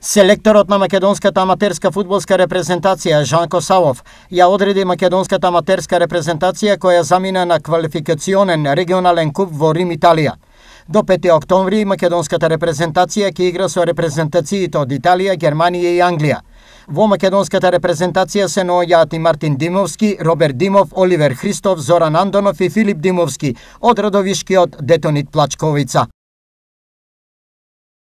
Селекторот на македонската аматерска фудбалска репрезентација Жанко Савов ја одреди македонската аматерска репрезентација која замина на квалификационен регионален куп во Рим, Италија. До 5 октомври македонската репрезентација ќе игра со репрезентациите од Италија, Германија и Англија. Во македонската репрезентација се наоѓаат и Мартин Димовски, Роберт Димов, Оливер Христов, Зоран Андонов и Филип Димовски од родовишкиот Детонит Плачковица.